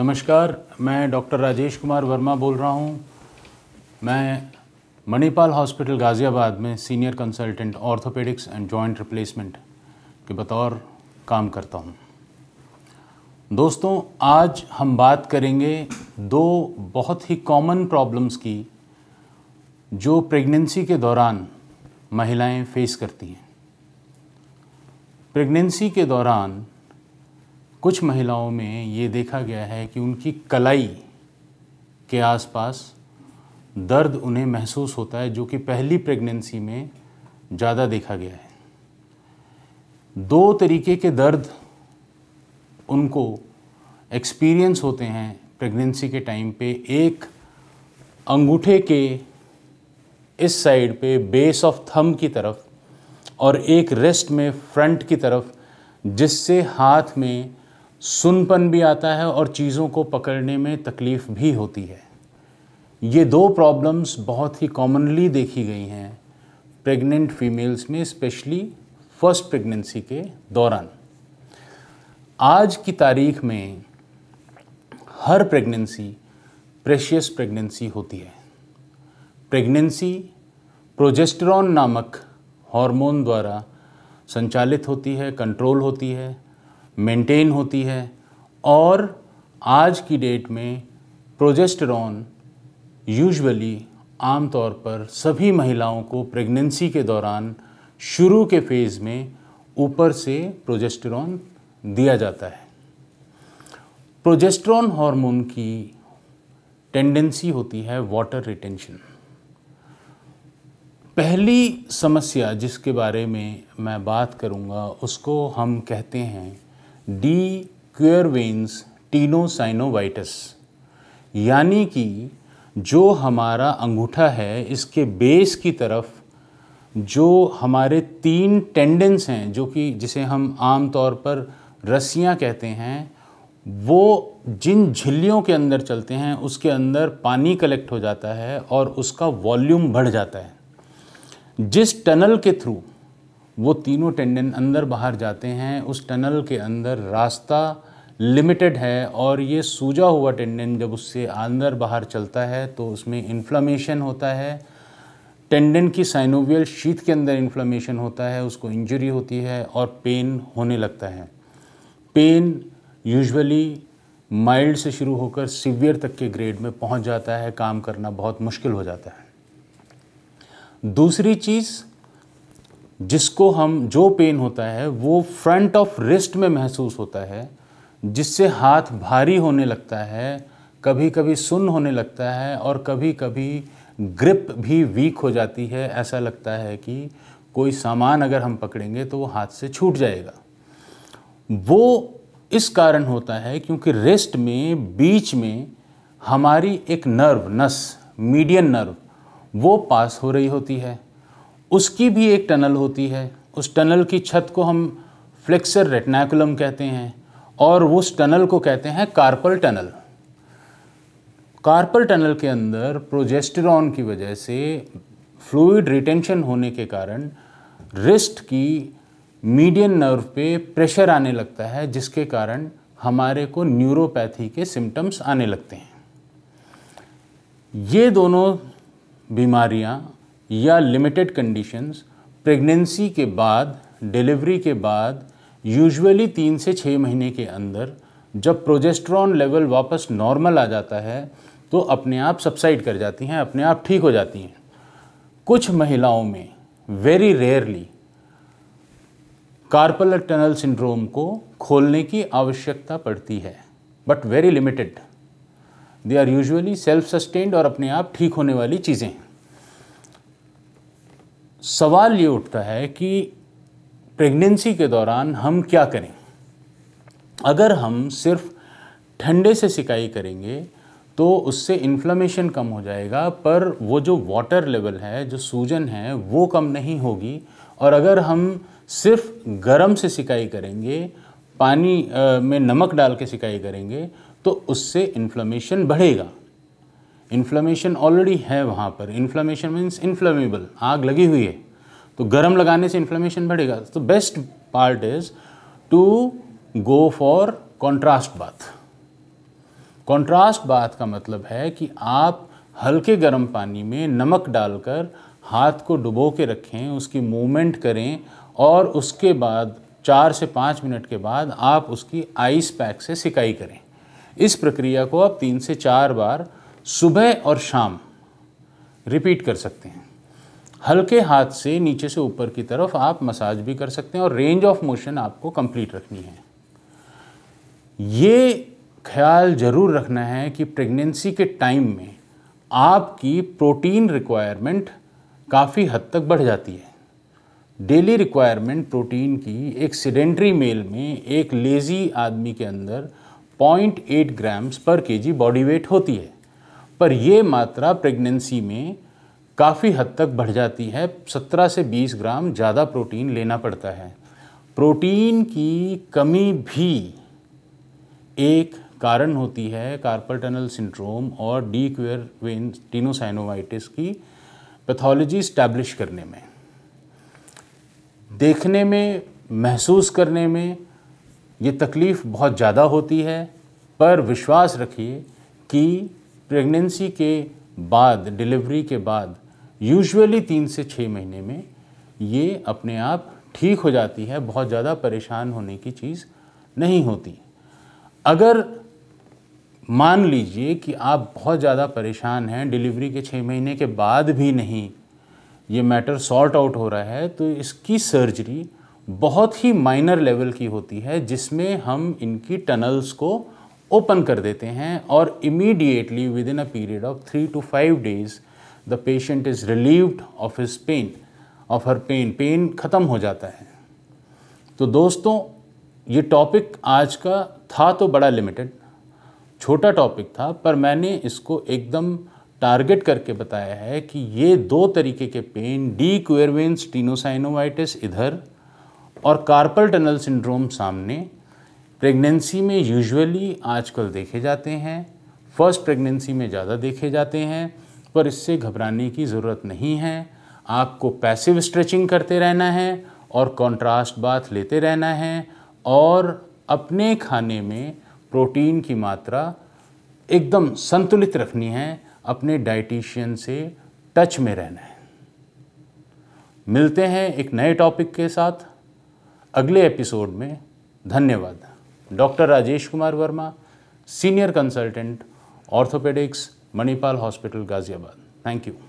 नमस्कार मैं डॉक्टर राजेश कुमार वर्मा बोल रहा हूँ मैं मणिपाल हॉस्पिटल गाज़ियाबाद में senior consultant orthopaedics and joint replacement के बतौर काम करता हूँ दोस्तों आज हम बात करेंगे दो बहुत ही कॉमन प्रॉब्लम्स की जो प्रेगनेंसी के दौरान महिलाएं फेस करती हैं प्रेगनेंसी के दौरान कुछ महिलाओं में ये देखा गया है कि उनकी कलाई के आसपास दर्द उन्हें महसूस होता है जो कि पहली प्रेगनेंसी में ज़्यादा देखा गया है दो तरीके के दर्द उनको एक्सपीरियंस होते हैं प्रेगनेंसी के टाइम पे एक अंगूठे के इस साइड पे बेस ऑफ थम की तरफ और एक रेस्ट में फ्रंट की तरफ जिससे हाथ में सुनपन भी आता है और चीज़ों को पकड़ने में तकलीफ़ भी होती है ये दो प्रॉब्लम्स बहुत ही कॉमनली देखी गई हैं प्रेग्नेंट फीमेल्स में स्पेशली फर्स्ट प्रेगनेंसी के दौरान आज की तारीख में हर प्रेगनेंसी प्रेशियस प्रेगनेंसी होती है प्रेगनेंसी प्रोजेस्टेरॉन नामक हार्मोन द्वारा संचालित होती है कंट्रोल होती है मेंटेन होती है और आज की डेट में प्रोजेस्टरॉन यूजुअली आमतौर पर सभी महिलाओं को प्रेगनेंसी के दौरान शुरू के फेज़ में ऊपर से प्रोजेस्टरॉन दिया जाता है प्रोजेस्टरॉन हार्मोन की टेंडेंसी होती है वाटर रिटेंशन पहली समस्या जिसके बारे में मैं बात करूंगा उसको हम कहते हैं डी क्यूरवेंस टीनोसाइनोवाइटस यानी कि जो हमारा अंगूठा है इसके बेस की तरफ जो हमारे तीन टेंडेंस हैं जो कि जिसे हम आम तौर पर रस्सियाँ कहते हैं वो जिन झिल्लियों के अंदर चलते हैं उसके अंदर पानी कलेक्ट हो जाता है और उसका वॉल्यूम बढ़ जाता है जिस टनल के थ्रू वो तीनों टेंडन अंदर बाहर जाते हैं उस टनल के अंदर रास्ता लिमिटेड है और ये सूजा हुआ टेंडन जब उससे अंदर बाहर चलता है तो उसमें इन्फ्लामेशन होता है टेंडन की साइनोवियल शीत के अंदर इन्फ्लामेशन होता है उसको इंजरी होती है और पेन होने लगता है पेन यूजुअली माइल्ड से शुरू होकर सीवियर तक के ग्रेड में पहुंच जाता है काम करना बहुत मुश्किल हो जाता है दूसरी चीज़ जिसको हम जो पेन होता है वो फ्रंट ऑफ रिस्ट में महसूस होता है जिससे हाथ भारी होने लगता है कभी कभी सुन होने लगता है और कभी कभी ग्रिप भी वीक हो जाती है ऐसा लगता है कि कोई सामान अगर हम पकड़ेंगे तो वो हाथ से छूट जाएगा वो इस कारण होता है क्योंकि रेस्ट में बीच में हमारी एक नर्व नस मीडियन नर्व वो पास हो रही होती है उसकी भी एक टनल होती है उस टनल की छत को हम फ्लेक्सर रेटनाकुलम कहते हैं और उस टनल को कहते हैं कार्पल टनल कार्पल टनल के अंदर प्रोजेस्टेरॉन की वजह से फ्लूड रिटेंशन होने के कारण रिस्ट की मीडियन नर्व पे प्रेशर आने लगता है जिसके कारण हमारे को न्यूरोपैथी के सिम्टम्स आने लगते हैं ये दोनों बीमारियां या लिमिटेड कंडीशंस प्रेगनेंसी के बाद डिलीवरी के बाद यूजुअली तीन से छः महीने के अंदर जब प्रोजेस्ट्रॉन लेवल वापस नॉर्मल आ जाता है तो अपने आप सब्साइड कर जाती हैं अपने आप ठीक हो जाती हैं कुछ महिलाओं में very rarely carpal tunnel syndrome को खोलने की आवश्यकता पड़ती है but very limited they are usually self sustained और अपने आप ठीक होने वाली चीज़ें हैं सवाल ये उठता है कि प्रेगनेंसी के दौरान हम क्या करें अगर हम सिर्फ ठंडे से सिकाई करेंगे तो उससे इन्फ्लामेशन कम हो जाएगा पर वो जो वाटर लेवल है जो सूजन है वो कम नहीं होगी और अगर हम सिर्फ गर्म से सिकाई करेंगे पानी में नमक डाल के सिकाई करेंगे तो उससे इन्फ्लामेशन बढ़ेगा इन्फ्लामेशन ऑलरेडी है वहाँ पर इन्फ्लामेशन मीन्स इन्फ्लेमेबल आग लगी हुई है तो गर्म लगाने से इन्फ्लामेशन बढ़ेगा तो best part is to go for contrast bath contrast bath का मतलब है कि आप हल्के गर्म पानी में नमक डालकर हाथ को डुबो के रखें उसकी मूवमेंट करें और उसके बाद चार से पाँच मिनट के बाद आप उसकी आइस पैक से सिकाई करें इस प्रक्रिया को आप तीन से चार बार सुबह और शाम रिपीट कर सकते हैं हल्के हाथ से नीचे से ऊपर की तरफ आप मसाज भी कर सकते हैं और रेंज ऑफ मोशन आपको कंप्लीट रखनी है ये ख्याल ज़रूर रखना है कि प्रेगनेंसी के टाइम में आपकी प्रोटीन रिक्वायरमेंट काफ़ी हद तक बढ़ जाती है डेली रिक्वायरमेंट प्रोटीन की एक सिडेंट्री मेल में एक लेज़ी आदमी के अंदर 0.8 ग्राम्स पर केजी बॉडी वेट होती है पर यह मात्रा प्रेगनेंसी में काफ़ी हद तक बढ़ जाती है 17 से 20 ग्राम ज़्यादा प्रोटीन लेना पड़ता है प्रोटीन की कमी भी एक कारण होती है कार्पल टनल सिंड्रोम और डी क्वेयर वेन टीनोसाइनोवाइटिस की पैथोलॉजी स्टैब्लिश करने में देखने में महसूस करने में ये तकलीफ़ बहुत ज़्यादा होती है पर विश्वास रखिए कि प्रेगनेंसी के बाद डिलीवरी के बाद यूजुअली तीन से छः महीने में ये अपने आप ठीक हो जाती है बहुत ज़्यादा परेशान होने की चीज़ नहीं होती अगर मान लीजिए कि आप बहुत ज़्यादा परेशान हैं डिलीवरी के छः महीने के बाद भी नहीं ये मैटर सॉर्ट आउट हो रहा है तो इसकी सर्जरी बहुत ही माइनर लेवल की होती है जिसमें हम इनकी टनल्स को ओपन कर देते हैं और immediately within a period of three to five days the patient is relieved of his pain of her pain pain ख़त्म हो जाता है तो दोस्तों ये टॉपिक आज का था तो बड़ा लिमिटेड छोटा टॉपिक था पर मैंने इसको एकदम टारगेट करके बताया है कि ये दो तरीके के पेन डी क्वेरवेंस टीनोसाइनोवाइटिस इधर और कार्पल टनल सिंड्रोम सामने प्रेगनेंसी में यूजुअली आजकल देखे जाते हैं फर्स्ट प्रेगनेंसी में ज़्यादा देखे जाते हैं पर इससे घबराने की ज़रूरत नहीं है आपको पैसिव स्ट्रेचिंग करते रहना है और कॉन्ट्रास्ट बाथ लेते रहना है और अपने खाने में प्रोटीन की मात्रा एकदम संतुलित रखनी है अपने डाइटिशियन से टच में रहना है मिलते हैं एक नए टॉपिक के साथ अगले एपिसोड में धन्यवाद doctor Rajesh Kumar Verma senior consultant orthopaedics Manipal hospital Ghaziabad thank you